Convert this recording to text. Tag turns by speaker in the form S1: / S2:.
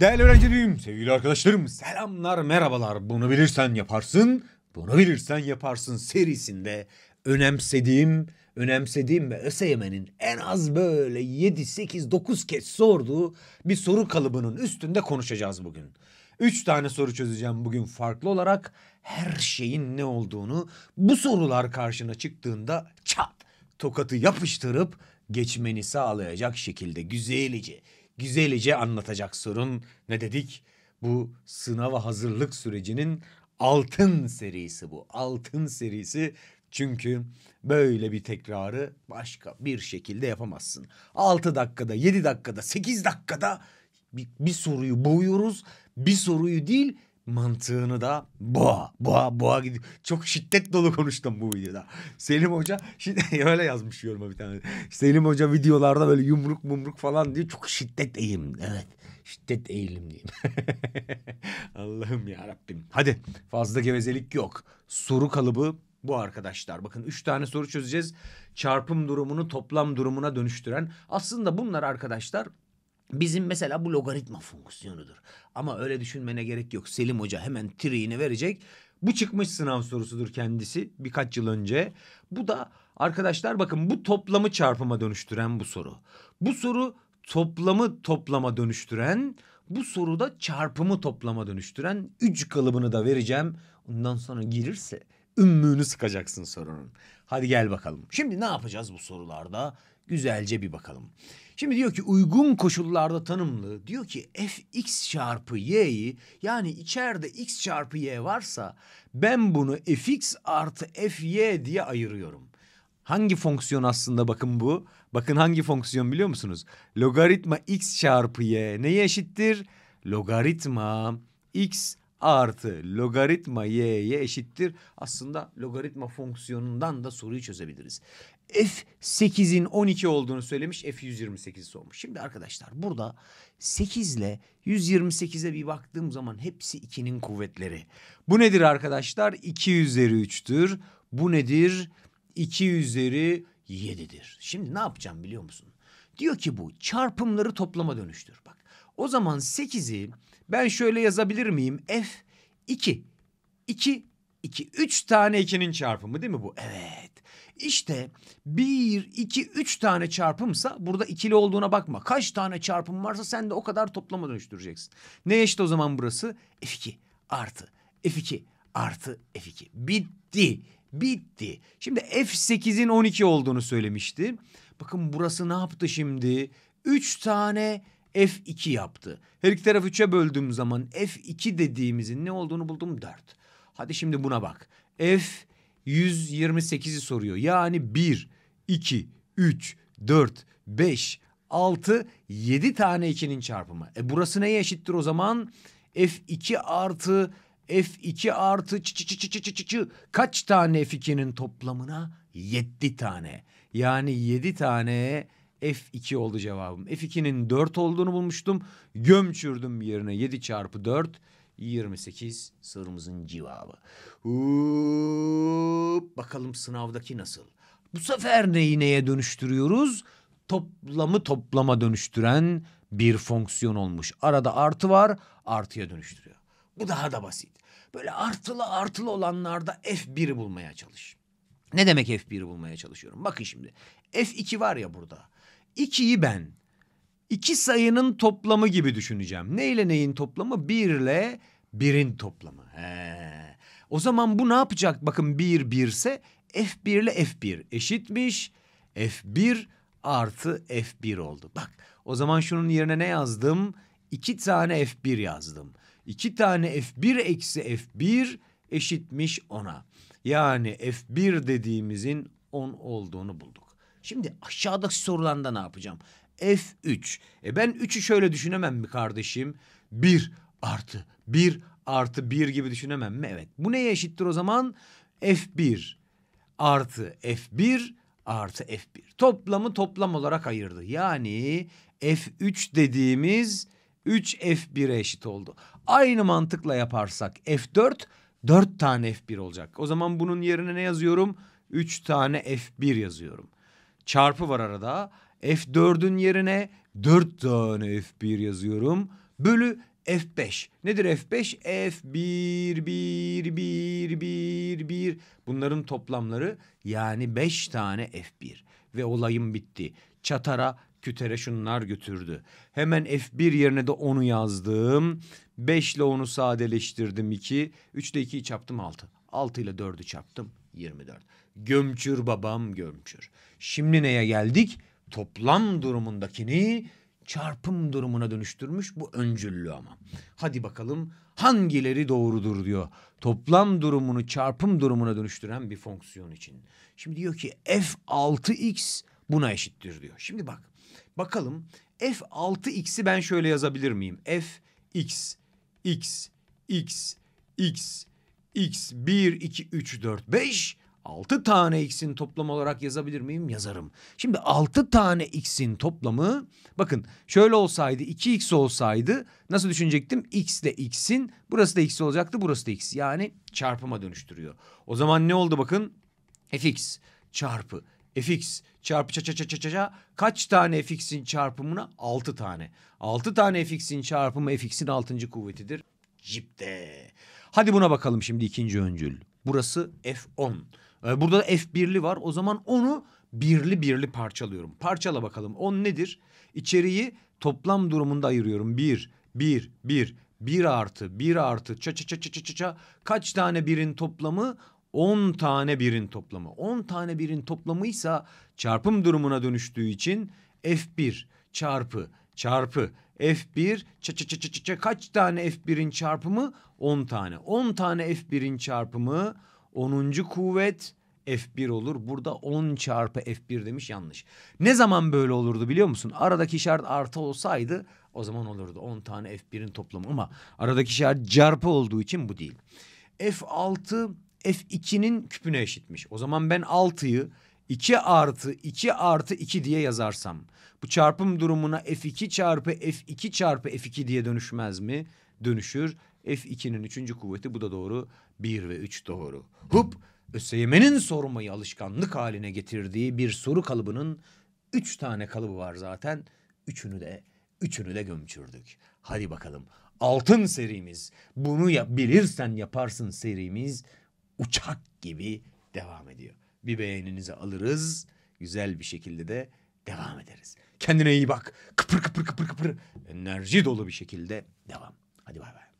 S1: Değerli öğrencilerim, sevgili arkadaşlarım, selamlar, merhabalar. Bunu bilirsen yaparsın, bunu bilirsen yaparsın serisinde önemsediğim, önemsediğim ve ÖSYM'nin en az böyle 7, 8, 9 kez sorduğu bir soru kalıbının üstünde konuşacağız bugün. 3 tane soru çözeceğim bugün farklı olarak her şeyin ne olduğunu bu sorular karşına çıktığında çat tokatı yapıştırıp geçmeni sağlayacak şekilde güzelce güzelce anlatacak sorun ne dedik? Bu sınava hazırlık sürecinin altın serisi bu. Altın serisi çünkü böyle bir tekrarı başka bir şekilde yapamazsın. 6 dakikada, 7 dakikada, 8 dakikada bir, bir soruyu boğuyoruz. Bir soruyu değil mantığını da boğa boğa boğa gidiyor. Çok şiddet dolu konuştum bu videoda. Selim Hoca şimdi öyle yazmış yoruma bir tane. Selim Hoca videolarda böyle yumruk mumruk falan diyor. Çok şiddet eğim. Evet şiddet eğilim diyeyim. Allah'ım ya Rabbim. Hadi fazla gevezelik yok. Soru kalıbı bu arkadaşlar. Bakın üç tane soru çözeceğiz. Çarpım durumunu toplam durumuna dönüştüren. Aslında bunlar arkadaşlar Bizim mesela bu logaritma fonksiyonudur. Ama öyle düşünmene gerek yok. Selim Hoca hemen triğini verecek. Bu çıkmış sınav sorusudur kendisi birkaç yıl önce. Bu da arkadaşlar bakın bu toplamı çarpıma dönüştüren bu soru. Bu soru toplamı toplama dönüştüren, bu soruda çarpımı toplama dönüştüren üç kalıbını da vereceğim. Ondan sonra girirse ümmünü sıkacaksın sorunun. Hadi gel bakalım. Şimdi ne yapacağız bu sorularda? Güzelce bir bakalım. Şimdi diyor ki uygun koşullarda tanımlı. Diyor ki fx çarpı y'yi yani içeride x çarpı y varsa ben bunu fx artı fy diye ayırıyorum. Hangi fonksiyon aslında bakın bu? Bakın hangi fonksiyon biliyor musunuz? Logaritma x çarpı y neye eşittir? Logaritma x artı logaritma y'ye eşittir. Aslında logaritma fonksiyonundan da soruyu çözebiliriz. F8'in 12 olduğunu söylemiş. F128'i sormuş. Şimdi arkadaşlar burada 8 ile 128'e bir baktığım zaman hepsi 2'nin kuvvetleri. Bu nedir arkadaşlar? 2 üzeri 3'tür. Bu nedir? 2 üzeri 7'dir. Şimdi ne yapacağım biliyor musun? Diyor ki bu çarpımları toplama dönüştür. Bak o zaman 8'i ben şöyle yazabilir miyim? F 2. 2, 2. 3 tane 2'nin çarpımı değil mi bu? Evet. İşte bir, iki, üç tane çarpımsa burada ikili olduğuna bakma. Kaç tane çarpım varsa sen de o kadar toplama dönüştüreceksin. Ne eşit o zaman burası? F2 artı F2 artı F2. Bitti. Bitti. Şimdi F8'in 12 olduğunu söylemişti. Bakın burası ne yaptı şimdi? Üç tane F2 yaptı. Her iki tarafı 3'e böldüğüm zaman F2 dediğimizin ne olduğunu buldum 4. Hadi şimdi buna bak. F 128'i soruyor. Yani 1, 2, 3, 4, 5, 6, 7 tane 2'nin çarpımı. E burası neye eşittir o zaman? F2 artı F2 artı çı çı çı çı çı çı çı çı kaç tane F2'nin toplamına? 7 tane. Yani 7 tane F2 oldu cevabım. F2'nin 4 olduğunu bulmuştum. Gömçürdüm yerine 7 çarpı 4. 28 sırımızın cevabı. Hop, bakalım sınavdaki nasıl? Bu sefer neyi neye dönüştürüyoruz? Toplamı toplama dönüştüren bir fonksiyon olmuş. Arada artı var, artıya dönüştürüyor. Bu daha da basit. Böyle artılı artılı olanlarda F1 bulmaya çalış. Ne demek F1 bulmaya çalışıyorum? Bakın şimdi. F2 var ya burada. 2'yi ben iki sayının toplamı gibi düşüneceğim. Ne ile neyin toplamı? Bir ile birin toplamı. He. O zaman bu ne yapacak? Bakın bir birse F1 ile F1 eşitmiş. F1 artı F1 oldu. Bak o zaman şunun yerine ne yazdım? İki tane F1 yazdım. İki tane F1 eksi F1 eşitmiş ona. Yani F1 dediğimizin 10 olduğunu bulduk. Şimdi aşağıdaki sorulanda ne yapacağım? F3. E ben 3'ü şöyle düşünemem mi kardeşim? 1 artı 1 artı 1 gibi düşünemem mi? Evet. Bu neye eşittir o zaman? F1 artı F1 artı F1. Toplamı toplam olarak ayırdı. Yani F3 dediğimiz 3 F1'e eşit oldu. Aynı mantıkla yaparsak F4 4 tane F1 olacak. O zaman bunun yerine ne yazıyorum? 3 tane F1 yazıyorum. Çarpı var arada. F4'ün yerine 4 tane F1 yazıyorum. Bölü F5. Nedir F5? F1, 1, 1, 1, 1. Bunların toplamları yani 5 tane F1. Ve olayım bitti. Çatara, kütere şunlar götürdü. Hemen F1 yerine de 10'u yazdım. 5 ile 10'u sadeleştirdim 2. 3 ile 2'yi çarptım 6. 6 ile 4'ü çarptım 24. Gömçür babam gömçür. Şimdi neye geldik? toplam durumundakini çarpım durumuna dönüştürmüş bu öncüllü ama. Hadi bakalım hangileri doğrudur diyor. Toplam durumunu çarpım durumuna dönüştüren bir fonksiyon için. Şimdi diyor ki f6x buna eşittir diyor. Şimdi bak bakalım f6x'i ben şöyle yazabilir miyim? f x x x x x 1 2 3 4 5 6 tane x'in toplamı olarak yazabilir miyim? Yazarım. Şimdi 6 tane x'in toplamı bakın şöyle olsaydı 2x olsaydı nasıl düşünecektim? x ile x'in burası da x olacaktı burası da x. Yani çarpıma dönüştürüyor. O zaman ne oldu bakın? fx çarpı fx çarpı ça ça ça ça ça kaç tane fx'in çarpımına? 6 tane. 6 tane fx'in çarpımı fx'in 6. kuvvetidir. Cipte. Hadi buna bakalım şimdi ikinci öncül. Burası F10. Ee, burada da F1'li var. O zaman onu birli birli parçalıyorum. Parçala bakalım. 10 nedir? İçeriği toplam durumunda ayırıyorum. 1, 1, 1, 1 artı, 1 artı, ça ça ça ça ça ça. Kaç tane birin toplamı? 10 tane birin toplamı. 10 tane birin toplamıysa çarpım durumuna dönüştüğü için F1 çarpı çarpı F1 ça ça ça ça ça kaç tane F1'in çarpımı? 10 tane. 10 tane F1'in çarpımı 10. kuvvet F1 olur. Burada 10 çarpı F1 demiş yanlış. Ne zaman böyle olurdu biliyor musun? Aradaki işaret artı olsaydı o zaman olurdu. 10 tane F1'in toplamı ama aradaki işaret çarpı olduğu için bu değil. F6 F2'nin küpüne eşitmiş. O zaman ben 6'yı 2 artı 2 artı 2 diye yazarsam bu çarpım durumuna F2 çarpı F2 çarpı F2 diye dönüşmez mi? Dönüşür. F2'nin üçüncü kuvveti bu da doğru. 1 ve 3 doğru. Hup ÖSYM'nin sormayı alışkanlık haline getirdiği bir soru kalıbının üç tane kalıbı var zaten. Üçünü de üçünü de gömçürdük. Hadi bakalım altın serimiz bunu yap, bilirsen yaparsın serimiz uçak gibi devam ediyor bir beğeninizi alırız. Güzel bir şekilde de devam ederiz. Kendine iyi bak. Kıpır kıpır kıpır kıpır enerji dolu bir şekilde devam. Hadi bay bay.